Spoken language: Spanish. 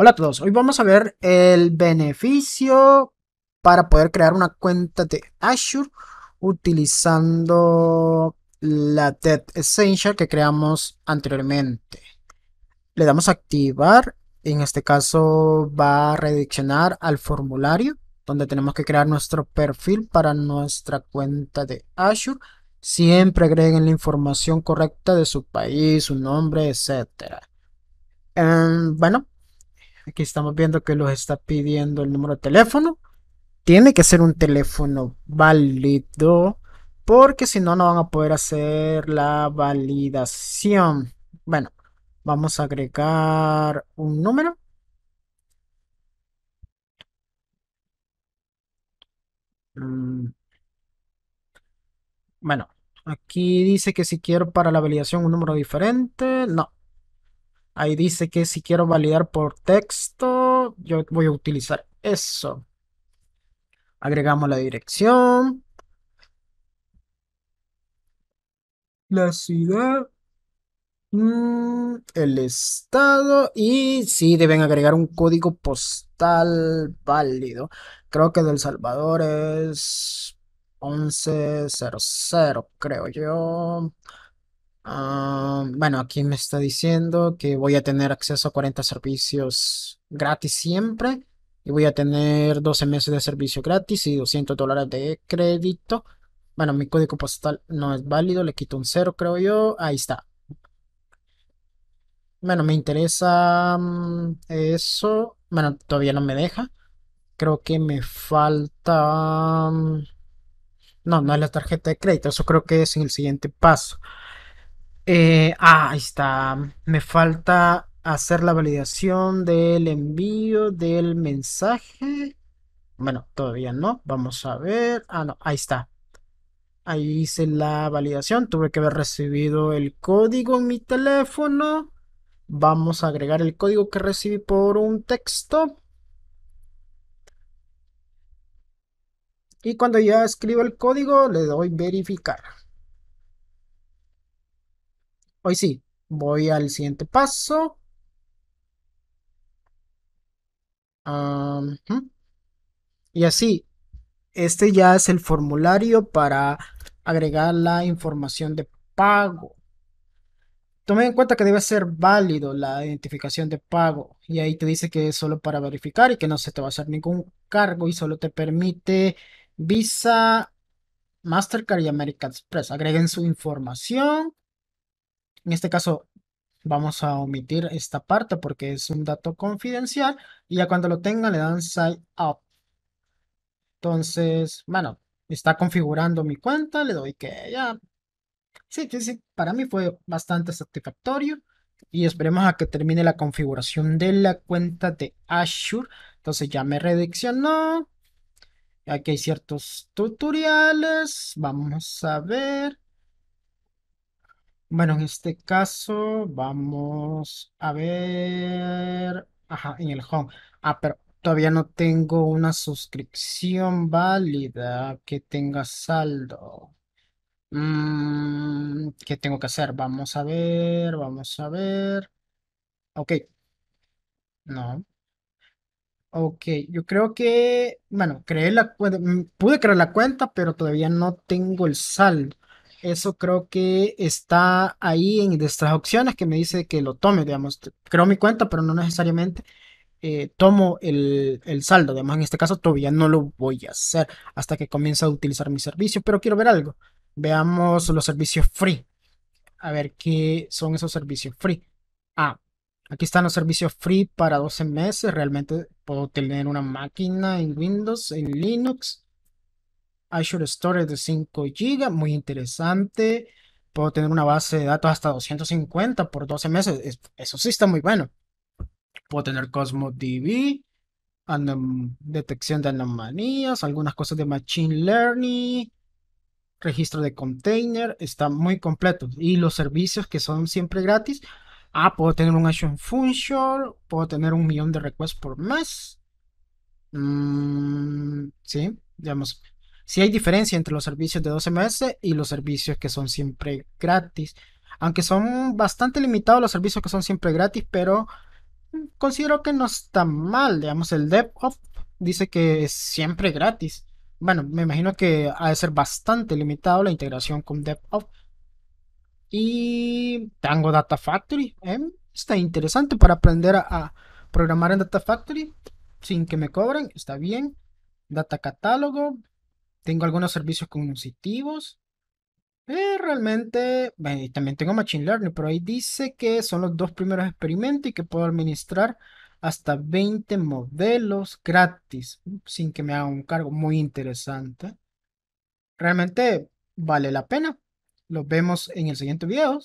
Hola a todos, hoy vamos a ver el beneficio para poder crear una cuenta de Azure utilizando la TED Essential que creamos anteriormente. Le damos a activar, en este caso va a redireccionar al formulario donde tenemos que crear nuestro perfil para nuestra cuenta de Azure. Siempre agreguen la información correcta de su país, su nombre, etc. Em, bueno, Aquí estamos viendo que los está pidiendo el número de teléfono. Tiene que ser un teléfono válido porque si no, no van a poder hacer la validación. Bueno, vamos a agregar un número. Mm. Bueno, aquí dice que si quiero para la validación un número diferente, no. Ahí dice que si quiero validar por texto, yo voy a utilizar eso. Agregamos la dirección. La ciudad. Mm, el estado. Y sí, deben agregar un código postal válido. Creo que del Salvador es 1100, creo yo. Ah, bueno, aquí me está diciendo que voy a tener acceso a 40 servicios gratis siempre y voy a tener 12 meses de servicio gratis y 200 dólares de crédito. Bueno, mi código postal no es válido, le quito un cero, creo yo. Ahí está. Bueno, me interesa mm, eso. Bueno, todavía no me deja. Creo que me falta... Mm, no, no es la tarjeta de crédito. Eso creo que es el siguiente paso. Eh, ah, ahí está. Me falta hacer la validación del envío del mensaje. Bueno, todavía no. Vamos a ver. Ah, no, ahí está. Ahí hice la validación. Tuve que haber recibido el código en mi teléfono. Vamos a agregar el código que recibí por un texto. Y cuando ya escribo el código, le doy verificar. Hoy sí, voy al siguiente paso. Y así, este ya es el formulario para agregar la información de pago. Tomen en cuenta que debe ser válido la identificación de pago y ahí te dice que es solo para verificar y que no se te va a hacer ningún cargo y solo te permite Visa, Mastercard y American Express. Agreguen su información en este caso, vamos a omitir esta parte porque es un dato confidencial y ya cuando lo tenga le dan sign up. Entonces, bueno, está configurando mi cuenta, le doy que ya. Sí, sí, sí, para mí fue bastante satisfactorio y esperemos a que termine la configuración de la cuenta de Azure. Entonces ya me redireccionó. Aquí hay ciertos tutoriales. Vamos a ver. Bueno, en este caso vamos a ver, ajá, en el home. Ah, pero todavía no tengo una suscripción válida que tenga saldo. Mm, ¿qué tengo que hacer? Vamos a ver, vamos a ver. Ok, no. Ok, yo creo que, bueno, creé la, mm, pude crear la cuenta, pero todavía no tengo el saldo. Eso creo que está ahí en estas opciones que me dice que lo tome, digamos, creo mi cuenta, pero no necesariamente eh, tomo el, saldo. Además, en este caso todavía no lo voy a hacer hasta que comience a utilizar mi servicio, pero quiero ver algo. Veamos los servicios free. A ver qué son esos servicios free. Ah, aquí están los servicios free para 12 meses. Realmente puedo tener una máquina en Windows, en Linux Azure Storage de 5 GB, muy interesante. Puedo tener una base de datos hasta 250 por 12 meses. Eso sí está muy bueno. Puedo tener Cosmos DB, detección de anomalías, algunas cosas de Machine Learning, registro de container. Está muy completo. Y los servicios que son siempre gratis. Ah, puedo tener un Azure Function, puedo tener un millón de requests por mes. Mm, sí, digamos, si hay diferencia entre los servicios de 12 meses y los servicios que son siempre gratis. Aunque son bastante limitados los servicios que son siempre gratis, pero mm, considero que no está mal. Digamos, el DevOps dice que es siempre gratis. Bueno, me imagino que ha de ser bastante limitado la integración con DevOps. Y tengo Data Factory. Eh, está interesante para aprender a, a, programar en Data Factory sin que me cobren. Está bien. Data Catálogo. Tengo algunos servicios cognitivos. realmente, también tengo Machine Learning, pero ahí dice que son los dos primeros experimentos y que puedo administrar hasta 20 modelos gratis sin que me haga un cargo. Muy interesante. Realmente vale la pena. Los vemos en el siguiente video.